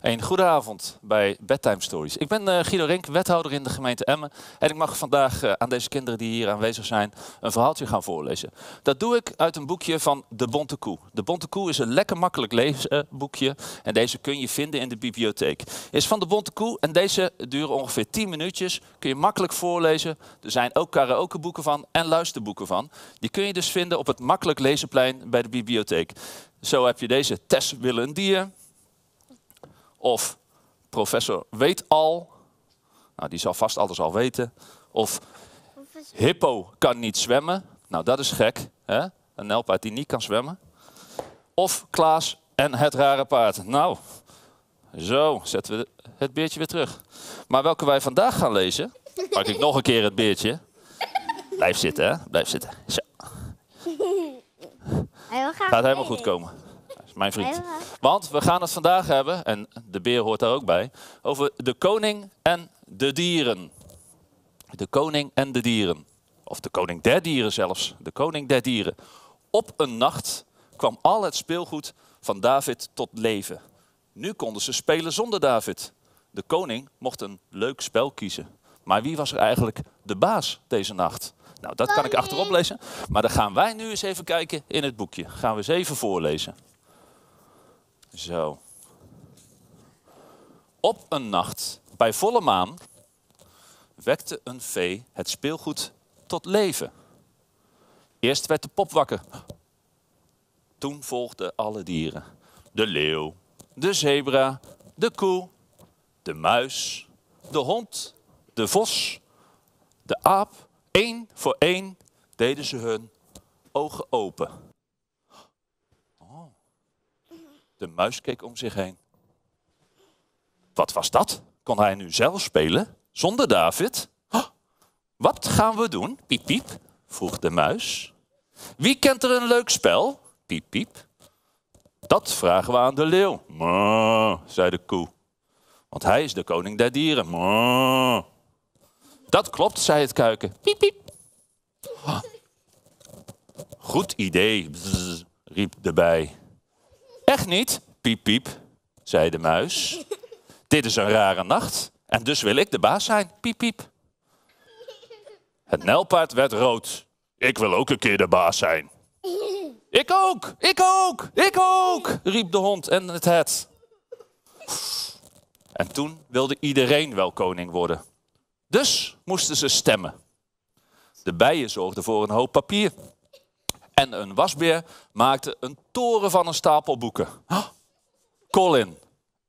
Een goede avond bij Bedtime Stories. Ik ben eh, Guido Rink, wethouder in de gemeente Emmen. En ik mag vandaag eh, aan deze kinderen die hier aanwezig zijn een verhaaltje gaan voorlezen. Dat doe ik uit een boekje van De Bonte Koe. De Bonte Koe is een lekker makkelijk leesboekje. En deze kun je vinden in de bibliotheek. Is van De Bonte Koe en deze duren ongeveer 10 minuutjes. Kun je makkelijk voorlezen. Er zijn ook karaokeboeken van en luisterboeken van. Die kun je dus vinden op het makkelijk lezenplein bij de bibliotheek. Zo heb je deze Tess dier. Of professor weet al. Nou, die zal vast alles al weten. Of hippo kan niet zwemmen. Nou, dat is gek. Hè? Een nelpaard die niet kan zwemmen. Of Klaas en het rare paard. Nou, zo zetten we het beertje weer terug. Maar welke wij vandaag gaan lezen. Pak ik nog een keer het beertje. Blijf zitten, hè? Blijf zitten. Zo. Gaat helemaal goed komen mijn vriend. Want we gaan het vandaag hebben, en de beer hoort daar ook bij, over de koning en de dieren. De koning en de dieren. Of de koning der dieren zelfs. De koning der dieren. Op een nacht kwam al het speelgoed van David tot leven. Nu konden ze spelen zonder David. De koning mocht een leuk spel kiezen. Maar wie was er eigenlijk de baas deze nacht? Nou, dat kan ik achterop lezen. Maar dan gaan wij nu eens even kijken in het boekje. Gaan we eens even voorlezen. Zo. Op een nacht, bij volle maan, wekte een vee het speelgoed tot leven. Eerst werd de pop wakker. Toen volgden alle dieren. De leeuw, de zebra, de koe, de muis, de hond, de vos, de aap. Eén voor één deden ze hun ogen open. De muis keek om zich heen. Wat was dat? Kon hij nu zelf spelen? Zonder David? wat gaan we doen? Piep piep, vroeg de muis. Wie kent er een leuk spel? Piep piep. Dat vragen we aan de leeuw. zei de koe. Want hij is de koning der dieren. Dat klopt, zei het kuiken. Piep piep. Goed idee, riep de bij. Echt niet? Piep, piep, zei de muis. Dit is een rare nacht en dus wil ik de baas zijn. Piep, piep. Het nelpaard werd rood. Ik wil ook een keer de baas zijn. Ik ook, ik ook, ik ook, riep de hond en het het. En toen wilde iedereen wel koning worden. Dus moesten ze stemmen. De bijen zorgden voor een hoop papier. En een wasbeer maakte een toren van een stapel boeken. Colin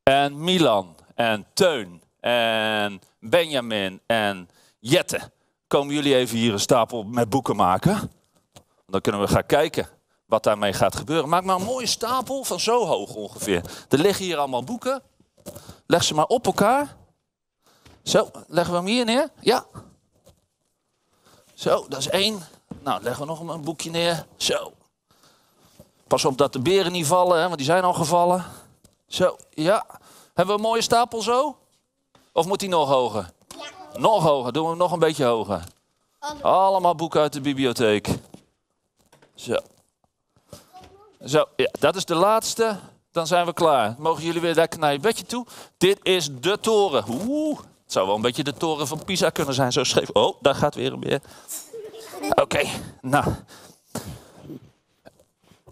en Milan en Teun en Benjamin en Jette. Komen jullie even hier een stapel met boeken maken? Dan kunnen we gaan kijken wat daarmee gaat gebeuren. Maak maar een mooie stapel van zo hoog ongeveer. Er liggen hier allemaal boeken. Leg ze maar op elkaar. Zo, leggen we hem hier neer. Ja. Zo, dat is één. Nou, leggen we nog een boekje neer. Zo. Pas op dat de beren niet vallen, hè, want die zijn al gevallen. Zo, ja. Hebben we een mooie stapel zo? Of moet die nog hoger? Ja. Nog hoger, doen we hem nog een beetje hoger. Allemaal boeken uit de bibliotheek. Zo. Zo, ja, dat is de laatste. Dan zijn we klaar. Mogen jullie weer lekker naar je bedje toe. Dit is de toren. Oeh, het zou wel een beetje de toren van Pisa kunnen zijn, zo scheef. Oh, daar gaat weer een weer. Oké, nou.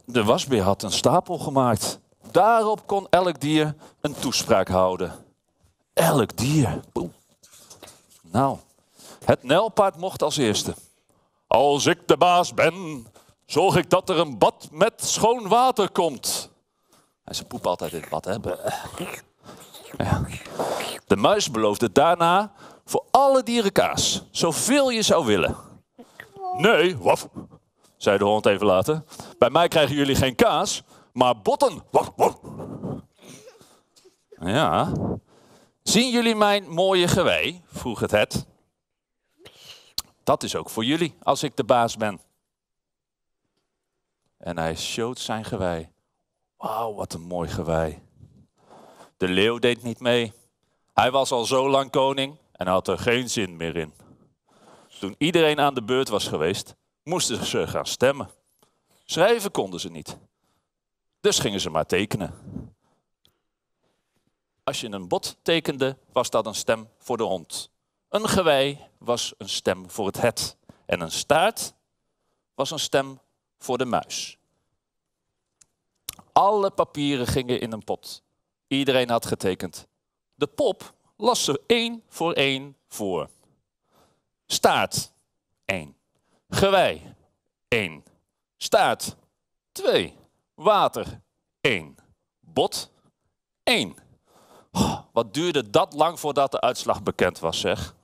De wasbeer had een stapel gemaakt. Daarop kon elk dier een toespraak houden. Elk dier. Nou, het nelpaard mocht als eerste. Als ik de baas ben, zorg ik dat er een bad met schoon water komt. En ze poepen altijd in het bad, hè? De muis beloofde daarna voor alle dieren kaas, zoveel je zou willen. Nee, waf, zei de hond even later. Bij mij krijgen jullie geen kaas, maar botten. Waf, waf. Ja. Zien jullie mijn mooie gewei? vroeg het het. Dat is ook voor jullie als ik de baas ben. En hij showt zijn gewei. Wauw, wat een mooi gewei. De leeuw deed niet mee. Hij was al zo lang koning en had er geen zin meer in. Toen iedereen aan de beurt was geweest, moesten ze gaan stemmen. Schrijven konden ze niet. Dus gingen ze maar tekenen. Als je een bot tekende, was dat een stem voor de hond. Een gewei was een stem voor het het. En een staart was een stem voor de muis. Alle papieren gingen in een pot. Iedereen had getekend. De pop las ze één voor één voor. Staat 1. Gewei 1. Staat 2. Water 1. Bot 1. wat duurde dat lang voordat de uitslag bekend was, zeg.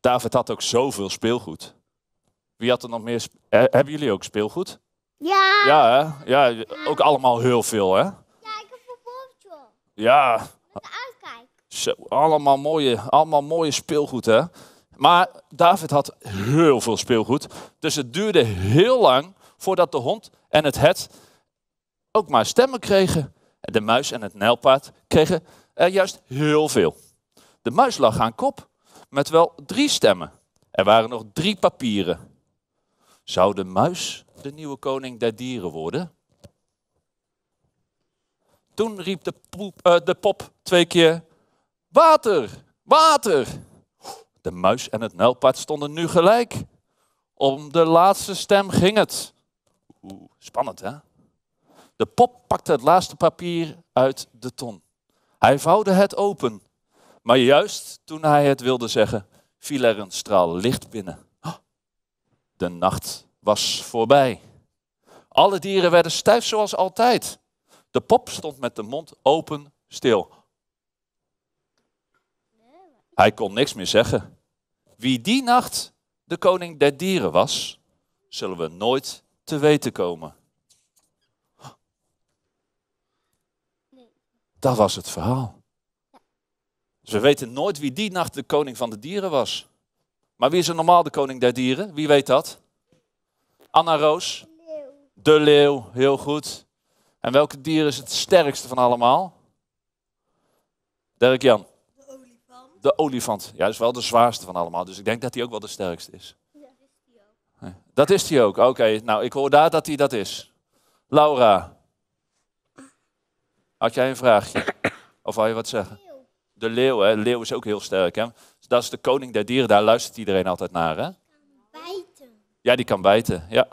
David had ook zoveel speelgoed. Wie had er nog meer? hebben jullie ook speelgoed? Ja. Ja, hè? ja, ook allemaal heel veel, hè? Ja, ik heb een bolletje. Ja. Met uitkijk. Zo, allemaal mooie, allemaal mooie speelgoed, hè? Maar David had heel veel speelgoed. Dus het duurde heel lang voordat de hond en het het ook maar stemmen kregen. De muis en het nijlpaard kregen er juist heel veel. De muis lag aan kop met wel drie stemmen. Er waren nog drie papieren. Zou de muis de nieuwe koning der dieren worden? Toen riep de, poep, eh, de pop twee keer: Water, water! De muis en het nijlpaard stonden nu gelijk. Om de laatste stem ging het. Oeh, spannend hè? De pop pakte het laatste papier uit de ton. Hij vouwde het open. Maar juist toen hij het wilde zeggen, viel er een straal licht binnen. Ah, de nacht was voorbij. Alle dieren werden stijf zoals altijd. De pop stond met de mond open stil. Hij kon niks meer zeggen. Wie die nacht de koning der dieren was, zullen we nooit te weten komen. Dat was het verhaal. Dus we weten nooit wie die nacht de koning van de dieren was. Maar wie is er normaal de koning der dieren? Wie weet dat? Anna Roos. De leeuw, heel goed. En welke dier is het sterkste van allemaal? Dirk Jan de olifant. Ja, dat is wel de zwaarste van allemaal. Dus ik denk dat hij ook wel de sterkste is. Ja, dat is hij ook. Oké, nou ik hoor daar dat hij dat is. Laura, had jij een vraagje? Of wou je wat zeggen? De leeuw, hè? De leeuw is ook heel sterk, hè? Dat is de koning der dieren, daar luistert iedereen altijd naar, hè? Bijten. Ja, die kan bijten, ja.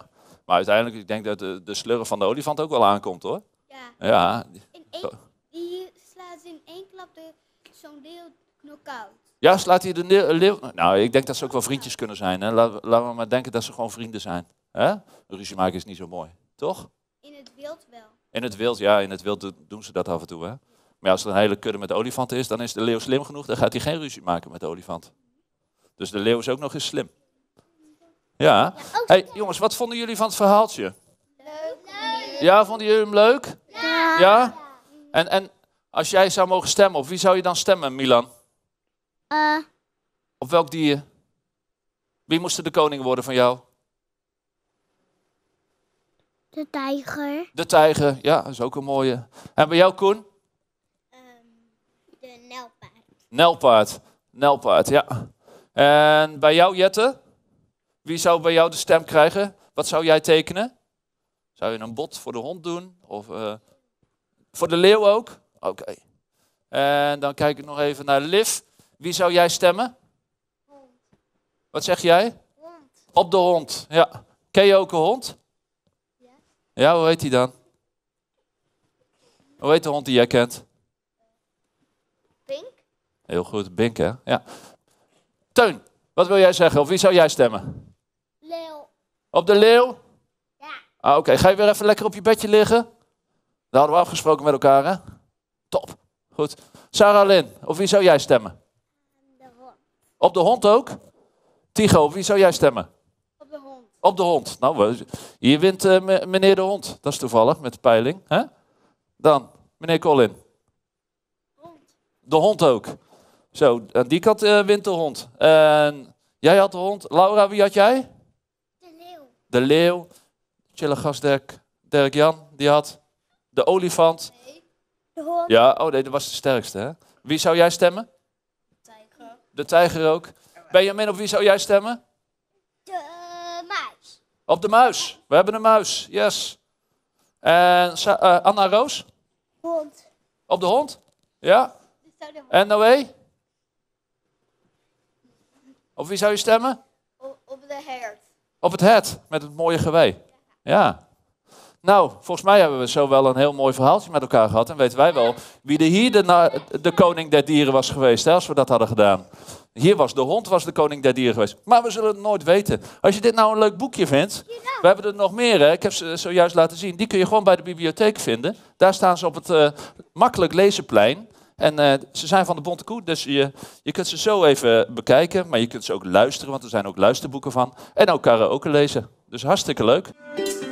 Maar uiteindelijk, ik denk dat de, slurren van de olifant ook wel aankomt, hoor. Ja. ja. In één, die slaat in één klap zo'n deel. Knockout. Ja, slaat hij de leeuw? Nou, ik denk dat ze ook wel vriendjes kunnen zijn. Hè? Laten we maar denken dat ze gewoon vrienden zijn. Hè? Ruzie maken is niet zo mooi, toch? In het wild wel. In het wild, ja, in het wild doen ze dat af en toe. Hè? Maar als er een hele kudde met olifanten is, dan is de leeuw slim genoeg. Dan gaat hij geen ruzie maken met de olifant. Dus de leeuw is ook nog eens slim. Ja. hey, jongens, wat vonden jullie van het verhaaltje? Leuk. Ja, vonden jullie hem leuk? Ja. ja? En, en als jij zou mogen stemmen, op wie zou je dan stemmen, Milan? Uh. Eh. Of welk dier? Wie moest de koning worden van jou? De tijger. De tijger, ja, dat is ook een mooie. En bij jou, Koen? Ehm, de nelpaard. Nelpaard, nelpaard, ja. En bij jou, Jette? Wie zou bij jou de stem krijgen? Wat zou jij tekenen? Zou je een bot voor de hond doen? Of eh, voor de leeuw ook? Oké. En dan kijk ik nog even naar Liv. Wie zou jij stemmen? Hond. Wat zeg jij? Hond. Op de hond, ja. Ken je ook een hond? Ja. Ja, hoe heet die dan? Hoe heet de hond die jij kent? Bink. Heel goed, Bink hè? Ja. Teun, wat wil jij zeggen? Of wie zou jij stemmen? Leeuw. Op de leeuw? Ja. Ah, Oké, ga je weer even lekker op je bedje liggen? Dat hadden we afgesproken met elkaar hè? Top, goed. Sarah Lynn, of wie zou jij stemmen? Op de hond ook? Tigo, wie zou jij stemmen? Op de hond. Op de hond. Nou, hier wint eh, meneer de hond. Dat is toevallig met de peiling. Hè? Dan, meneer Colin. Hond. De hond ook. Zo, aan eh, die kant eh, wint de hond. En jij had de hond. Laura, wie had jij? De leeuw. De leeuw. Chille gastdek. Dirk, Jan, die had de olifant. Nee, de hond. Ja, oh nee, dat was de sterkste. Hè? Wie zou jij stemmen? De tijger ook. Benjamin, op wie zou jij stemmen? De muis. Op de muis. We hebben een muis, yes. En eh, Anna Roos? Hond. Op de hond? Ja. En Noé? Op wie zou je stemmen? Op, de hert. Op het hert, met het mooie gewei. Ja. Nou, volgens mij hebben we zo wel een heel mooi verhaaltje met elkaar gehad. En weten wij wel wie de hier de, de koning der dieren was geweest, hè, als we dat hadden gedaan. Hier was de hond was de koning der dieren geweest. Maar we zullen het nooit weten. Als je dit nou een leuk boekje vindt. Nou. We hebben er nog meer. Hè? Ik heb ze zojuist laten zien. Die kun je gewoon bij de bibliotheek vinden. Daar staan ze op het uh, makkelijk lezenplein. En eh, ze zijn van de Bonte Koe. Dus je, je kunt ze zo even bekijken. Maar je kunt ze ook luisteren. Want er zijn ook luisterboeken van. En elkaar ook lezen. Dus hartstikke leuk.